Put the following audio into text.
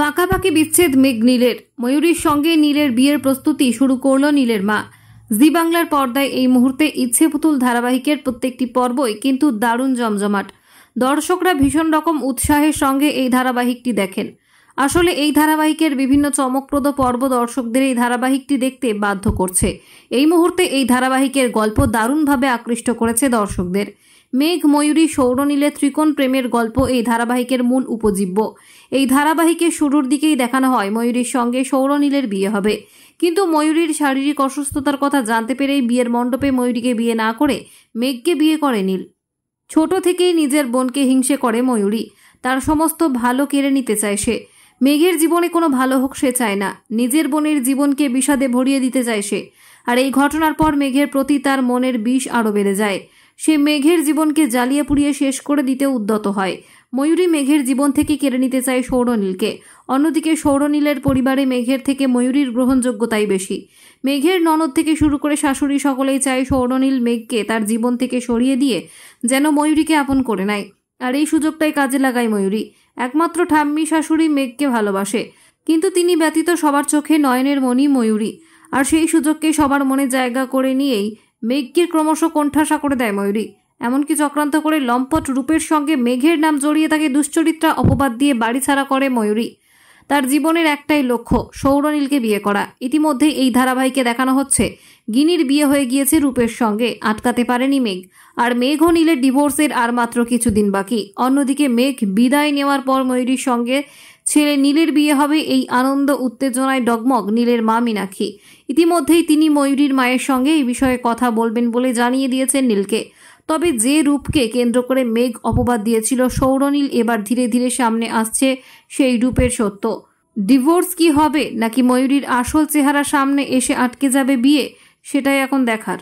পাকাপাকি বিচ্ছেদ মেঘ নীলের ময়ূরীর সঙ্গে নীলের বিয়ের প্রস্তুতি শুরু করল নীলের মা জি বাংলার পর্দায় এই মুহূর্তে ইচ্ছে পুতুল ধারাবাহিকের প্রত্যেকটি পর্বই কিন্তু দারুণ জমজমাট দর্শকরা ভীষণ রকম উৎসাহের সঙ্গে এই ধারাবাহিকটি দেখেন আসলে এই ধারাবাহিকের বিভিন্ন চমকপ্রদ পর্ব দর্শকদের এই ধারাবাহিকটি দেখতে বাধ্য করছে এই মুহূর্তে এই ধারাবাহিকের গল্প দারুণভাবে আকৃষ্ট করেছে দর্শকদের মেঘ ময়ূরী সৌরনীলে ত্রিকোণ প্রেমের গল্প এই ধারাবাহিকের মূল উপজীব্য এই ধারাবাহিকের শুরুর দিকেই দেখানো হয় ময়ূরীর সঙ্গে সৌরনীলের বিয়ে হবে কিন্তু ময়ূরীর শারীরিক অসুস্থতার কথা জানতে পেরেই বিয়ের মণ্ডপে ময়ূরীকে বিয়ে না করে মেঘকে বিয়ে করে নীল ছোট থেকেই নিজের বোনকে হিংসে করে ময়ূরী তার সমস্ত ভালো কেড়ে নিতে চায় সে মেঘের জীবনে কোনো ভালো হোক সে চায় না নিজের বোনের জীবনকে বিষাদে ভরিয়ে দিতে চায় সে আর এই ঘটনার পর মেঘের প্রতি তার মনের বিষ আরও বেড়ে যায় সে মেঘের জীবনকে জ্বালিয়ে পুড়িয়ে শেষ করে দিতে উদ্যত হয় ময়ূরী মেঘের জীবন থেকে কেড়ে নিতে চায় সৌরনীলকে অন্যদিকে সৌরনীলের পরিবারে মেঘের থেকে ময়ূরীর গ্রহণযোগ্যতাই বেশি মেঘের ননদ থেকে শুরু করে শাশুড়ি সকলেই চায় সৌরনীল মেঘকে তার জীবন থেকে সরিয়ে দিয়ে যেন ময়ূরীকে আপন করে নেয় আর এই সুযোগটাই কাজে লাগায় ময়ূরী একমাত্র ঠাম্মি শাশুড়ি মেঘকে ভালোবাসে কিন্তু তিনি ব্যতীত সবার চোখে নয়নের মণি ময়ূরী আর সেই সুযোগকে সবার মনে জায়গা করে নিয়েই মেঘকে ক্রমশ কণ্ঠাসা করে দেয় ময়ূরী এমনকি চক্রান্ত করে লম্পট রূপের সঙ্গে মেঘের নাম জড়িয়ে তাকে দুশ্চরিত্রা অপবাদ দিয়ে বাড়ি ছাড়া করে ময়ূরী তার জীবনের একটাই লক্ষ্য সৌরনীলকে বিয়ে করা ইতিমধ্যে এই ধারাবাহিকে দেখানো হচ্ছে গিনির বিয়ে হয়ে গিয়েছে রূপের সঙ্গে আটকাতে পারেনি মেঘ আর মেঘ ও নীলের ডিভোর্সের আর মাত্র কিছুদিন বাকি অন্যদিকে মেঘ বিদায় নেওয়ার পর ময়ূরীর সঙ্গে ছেলে নীলের বিয়ে হবে এই আনন্দ উত্তেজনায় ডগমগ নীলের মা মিনাক্ষী ইতিমধ্যেই তিনি ময়ূরীর মায়ের সঙ্গে এই বিষয়ে কথা বলবেন বলে জানিয়ে দিয়েছেন নীলকে তবে যে রূপকে কেন্দ্র করে মেঘ অপবাদ দিয়েছিল সৌরনীল এবার ধীরে ধীরে সামনে আসছে সেই রূপের সত্য ডিভোর্স কি হবে নাকি ময়ূরীর আসল চেহারা সামনে এসে আটকে যাবে বিয়ে সেটাই এখন দেখার